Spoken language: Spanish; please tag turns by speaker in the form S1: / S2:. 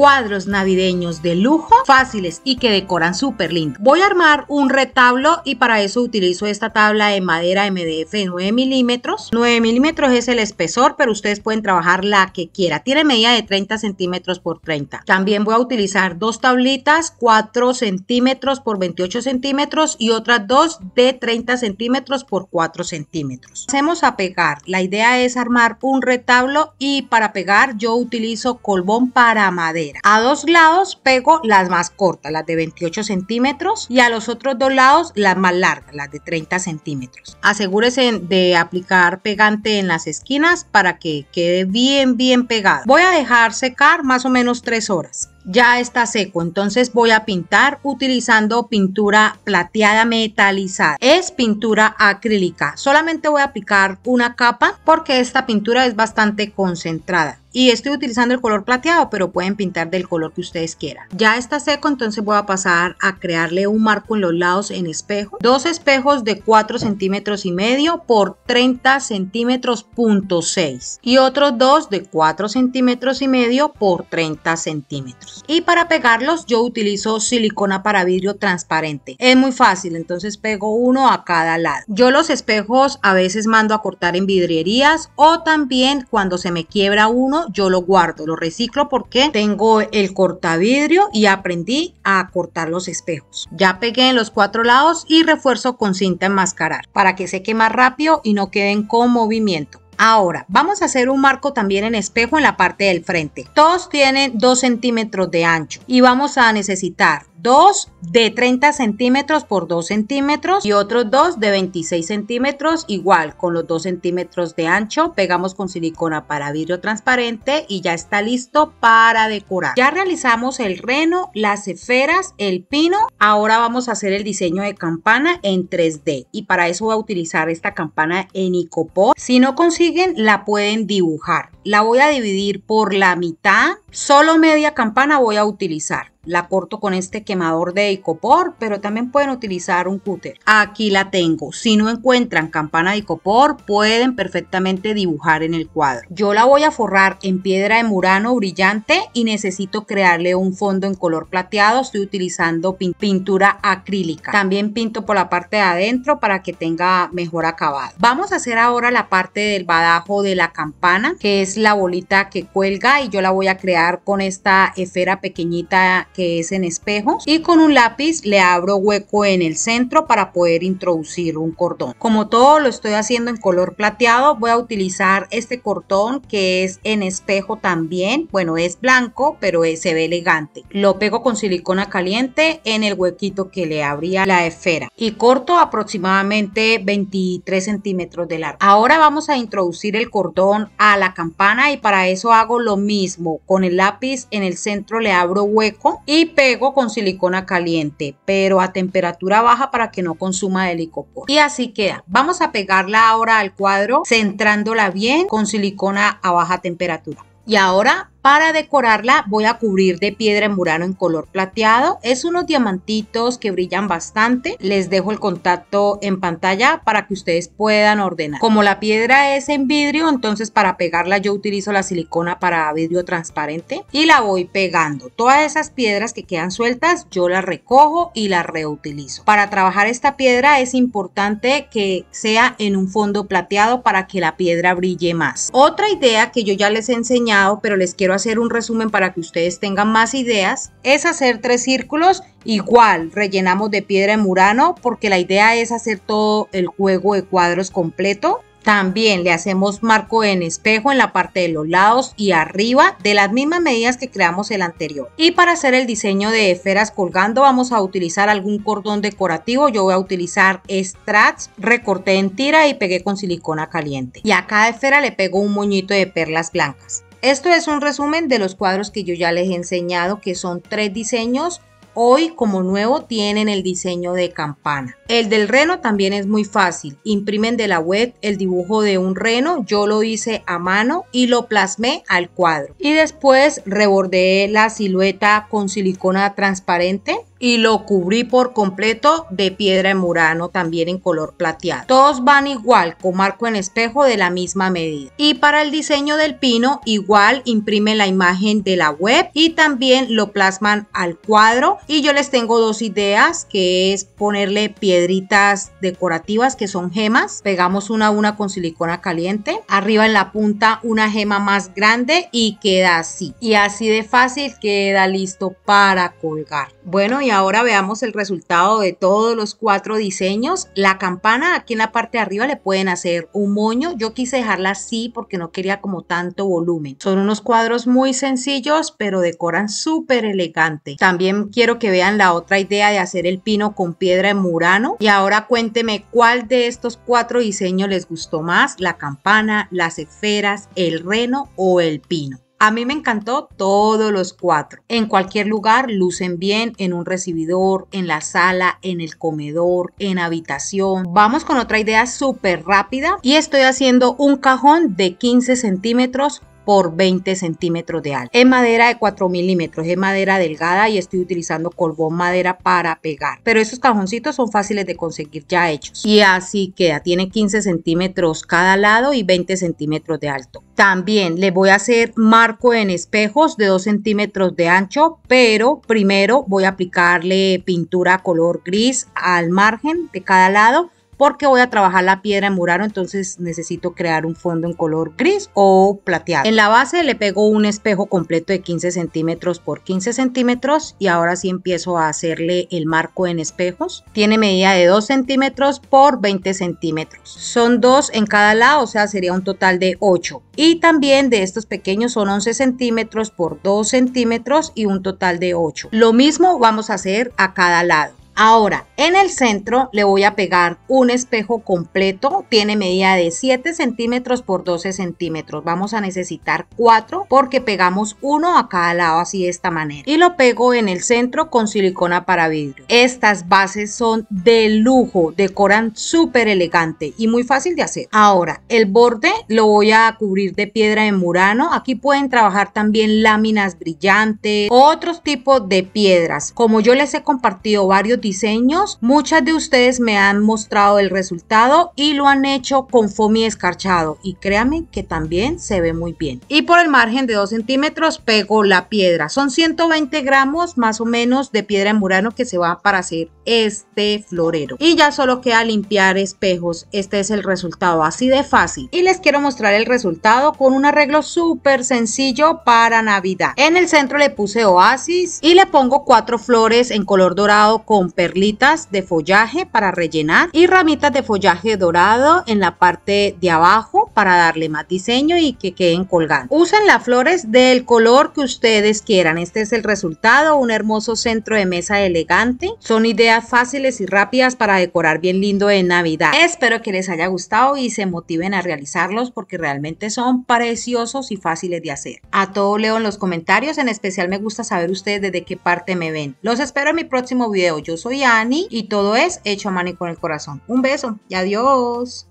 S1: cuadros navideños de lujo, fáciles y que decoran súper lindo. Voy a armar un retablo y para eso utilizo esta tabla de madera MDF de 9 milímetros. 9 milímetros es el espesor, pero ustedes pueden trabajar la que quiera. Tiene medida de 30 centímetros por 30. También voy a utilizar dos tablitas, 4 centímetros por 28 centímetros y otras dos de 30 centímetros por 4 centímetros. Hacemos a pegar. La idea es armar un retablo y para pegar yo utilizo colbón para madera. A dos lados pego las más cortas, las de 28 centímetros, y a los otros dos lados las más largas, las de 30 centímetros. Asegúrese de aplicar pegante en las esquinas para que quede bien, bien pegado. Voy a dejar secar más o menos 3 horas ya está seco, entonces voy a pintar utilizando pintura plateada metalizada. Es pintura acrílica, solamente voy a aplicar una capa porque esta pintura es bastante concentrada y estoy utilizando el color plateado pero pueden pintar del color que ustedes quieran ya está seco entonces voy a pasar a crearle un marco en los lados en espejo dos espejos de 4 centímetros y medio por 30 centímetros punto 6 y otros dos de 4 centímetros y medio por 30 centímetros y para pegarlos yo utilizo silicona para vidrio transparente es muy fácil entonces pego uno a cada lado yo los espejos a veces mando a cortar en vidrierías o también cuando se me quiebra uno yo lo guardo, lo reciclo porque tengo el cortavidrio y aprendí a cortar los espejos. Ya pegué en los cuatro lados y refuerzo con cinta enmascarar para que seque más rápido y no queden con movimiento. Ahora, vamos a hacer un marco también en espejo en la parte del frente. Todos tienen 2 centímetros de ancho y vamos a necesitar dos de 30 centímetros por 2 centímetros y otros dos de 26 centímetros igual con los 2 centímetros de ancho pegamos con silicona para vidrio transparente y ya está listo para decorar ya realizamos el reno las esferas el pino ahora vamos a hacer el diseño de campana en 3d y para eso voy a utilizar esta campana en icopor si no consigo la pueden dibujar. La voy a dividir por la mitad Solo media campana voy a utilizar. La corto con este quemador de icopor, pero también pueden utilizar un cúter. Aquí la tengo. Si no encuentran campana de icopor, pueden perfectamente dibujar en el cuadro. Yo la voy a forrar en piedra de murano brillante y necesito crearle un fondo en color plateado. Estoy utilizando pintura acrílica. También pinto por la parte de adentro para que tenga mejor acabado. Vamos a hacer ahora la parte del badajo de la campana, que es la bolita que cuelga y yo la voy a crear con esta esfera pequeñita que es en espejo y con un lápiz le abro hueco en el centro para poder introducir un cordón. Como todo lo estoy haciendo en color plateado, voy a utilizar este cordón que es en espejo también. Bueno, es blanco, pero se ve elegante. Lo pego con silicona caliente en el huequito que le abría la esfera y corto aproximadamente 23 centímetros de largo. Ahora vamos a introducir el cordón a la campana y para eso hago lo mismo con el lápiz en el centro le abro hueco y pego con silicona caliente, pero a temperatura baja para que no consuma el Y así queda. Vamos a pegarla ahora al cuadro centrándola bien con silicona a baja temperatura. Y ahora para decorarla voy a cubrir de piedra en murano en color plateado. Es unos diamantitos que brillan bastante. Les dejo el contacto en pantalla para que ustedes puedan ordenar. Como la piedra es en vidrio, entonces para pegarla yo utilizo la silicona para vidrio transparente y la voy pegando. Todas esas piedras que quedan sueltas yo las recojo y las reutilizo. Para trabajar esta piedra es importante que sea en un fondo plateado para que la piedra brille más. Otra idea que yo ya les he enseñado pero les quiero hacer un resumen para que ustedes tengan más ideas, es hacer tres círculos igual, rellenamos de piedra en murano porque la idea es hacer todo el juego de cuadros completo. También le hacemos marco en espejo en la parte de los lados y arriba de las mismas medidas que creamos el anterior. Y para hacer el diseño de esferas colgando vamos a utilizar algún cordón decorativo. Yo voy a utilizar strats, recorté en tira y pegué con silicona caliente. Y a cada esfera le pego un moñito de perlas blancas. Esto es un resumen de los cuadros que yo ya les he enseñado, que son tres diseños. Hoy como nuevo tienen el diseño de campana. El del reno también es muy fácil. Imprimen de la web el dibujo de un reno. Yo lo hice a mano y lo plasmé al cuadro. Y después rebordeé la silueta con silicona transparente y lo cubrí por completo de piedra en murano también en color plateado. Todos van igual con marco en espejo de la misma medida. Y para el diseño del pino igual imprime la imagen de la web y también lo plasman al cuadro y yo les tengo dos ideas que es ponerle piedritas decorativas que son gemas. Pegamos una a una con silicona caliente. Arriba en la punta una gema más grande y queda así. Y así de fácil queda listo para colgar. Bueno y ahora veamos el resultado de todos los cuatro diseños. La campana aquí en la parte de arriba le pueden hacer un moño. Yo quise dejarla así porque no quería como tanto volumen. Son unos cuadros muy sencillos pero decoran súper elegante. También quiero que vean la otra idea de hacer el pino con piedra en murano. Y ahora cuénteme cuál de estos cuatro diseños les gustó más. La campana, las esferas, el reno o el pino. A mí me encantó todos los cuatro. En cualquier lugar lucen bien, en un recibidor, en la sala, en el comedor, en habitación. Vamos con otra idea súper rápida y estoy haciendo un cajón de 15 centímetros por 20 centímetros de alto. Es madera de 4 milímetros, es madera delgada y estoy utilizando colbón madera para pegar. Pero esos cajoncitos son fáciles de conseguir ya hechos. Y así queda, tiene 15 centímetros cada lado y 20 centímetros de alto. También le voy a hacer marco en espejos de 2 centímetros de ancho, pero primero voy a aplicarle pintura color gris al margen de cada lado porque voy a trabajar la piedra en murano, entonces necesito crear un fondo en color gris o plateado. En la base le pego un espejo completo de 15 centímetros por 15 centímetros y ahora sí empiezo a hacerle el marco en espejos. Tiene medida de 2 centímetros por 20 centímetros. Son dos en cada lado, o sea, sería un total de 8. Y también de estos pequeños son 11 centímetros por 2 centímetros y un total de 8. Lo mismo vamos a hacer a cada lado. Ahora, en el centro le voy a pegar un espejo completo, tiene medida de 7 centímetros por 12 centímetros. Vamos a necesitar 4 porque pegamos uno a cada lado así de esta manera. Y lo pego en el centro con silicona para vidrio. Estas bases son de lujo, decoran súper elegante y muy fácil de hacer. Ahora, el borde lo voy a cubrir de piedra de murano. Aquí pueden trabajar también láminas brillantes, otros tipos de piedras. Como yo les he compartido varios diseños. Muchas de ustedes me han mostrado el resultado y lo han hecho con foamy escarchado y créanme que también se ve muy bien. Y por el margen de 2 centímetros pego la piedra. Son 120 gramos más o menos de piedra en murano que se va para hacer este florero. Y ya solo queda limpiar espejos. Este es el resultado así de fácil. Y les quiero mostrar el resultado con un arreglo súper sencillo para Navidad. En el centro le puse oasis y le pongo cuatro flores en color dorado con perlitas de follaje para rellenar y ramitas de follaje dorado en la parte de abajo para darle más diseño y que queden colgando. Usen las flores del color que ustedes quieran. Este es el resultado, un hermoso centro de mesa elegante. Son ideas fáciles y rápidas para decorar bien lindo en Navidad. Espero que les haya gustado y se motiven a realizarlos porque realmente son preciosos y fáciles de hacer. A todo leo en los comentarios, en especial me gusta saber ustedes desde qué parte me ven. Los espero en mi próximo video. Yo soy Ani y todo es hecho a mano y con el corazón. Un beso y adiós.